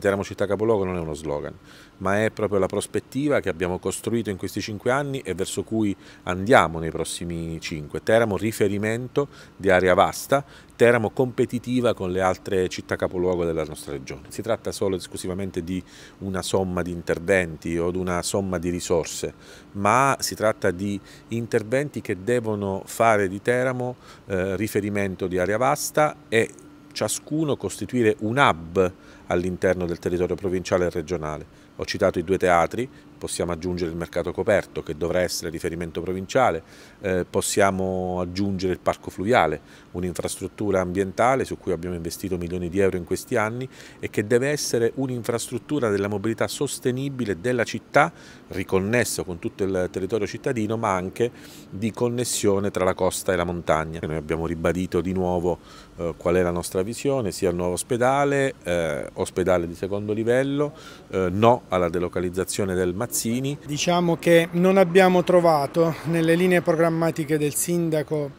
Teramo diciamo Città Capoluogo non è uno slogan, ma è proprio la prospettiva che abbiamo costruito in questi cinque anni e verso cui andiamo nei prossimi cinque. Teramo riferimento di area vasta, Teramo competitiva con le altre città capoluogo della nostra regione. Si tratta solo ed esclusivamente di una somma di interventi o di una somma di risorse, ma si tratta di interventi che devono fare di Teramo eh, riferimento di area vasta e ciascuno costituire un hub all'interno del territorio provinciale e regionale. Ho citato i due teatri, possiamo aggiungere il mercato coperto che dovrà essere riferimento provinciale, eh, possiamo aggiungere il parco fluviale, un'infrastruttura ambientale su cui abbiamo investito milioni di euro in questi anni e che deve essere un'infrastruttura della mobilità sostenibile della città, riconnessa con tutto il territorio cittadino, ma anche di connessione tra la costa e la montagna. Noi abbiamo ribadito di nuovo eh, qual è la nostra visione, sia il nuovo ospedale, eh, ospedale di secondo livello, eh, no alla delocalizzazione del Mazzini. Diciamo che non abbiamo trovato nelle linee programmatiche del sindaco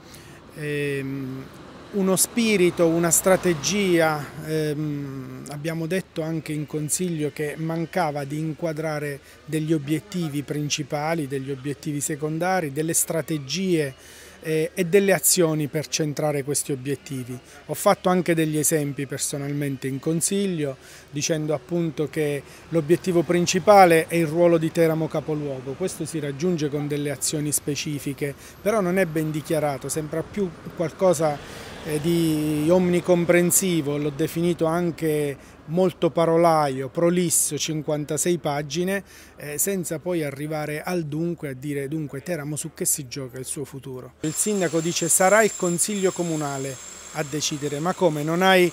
ehm, uno spirito, una strategia, ehm, abbiamo detto anche in consiglio che mancava di inquadrare degli obiettivi principali, degli obiettivi secondari, delle strategie eh, e delle azioni per centrare questi obiettivi. Ho fatto anche degli esempi personalmente in consiglio dicendo appunto che l'obiettivo principale è il ruolo di Teramo capoluogo, questo si raggiunge con delle azioni specifiche, però non è ben dichiarato, sembra più qualcosa eh, di omnicomprensivo, l'ho definito anche molto parolaio, prolisso, 56 pagine, eh, senza poi arrivare al dunque a dire dunque Teramo su che si gioca il suo futuro. Il sindaco dice sarà il consiglio comunale a decidere, ma come non hai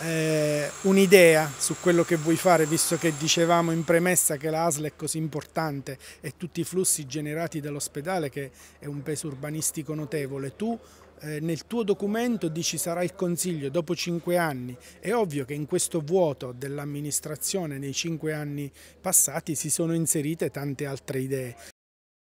eh, un'idea su quello che vuoi fare, visto che dicevamo in premessa che la ASL è così importante e tutti i flussi generati dall'ospedale, che è un peso urbanistico notevole. Tu eh, nel tuo documento dici sarà il Consiglio dopo cinque anni. È ovvio che in questo vuoto dell'amministrazione nei cinque anni passati si sono inserite tante altre idee.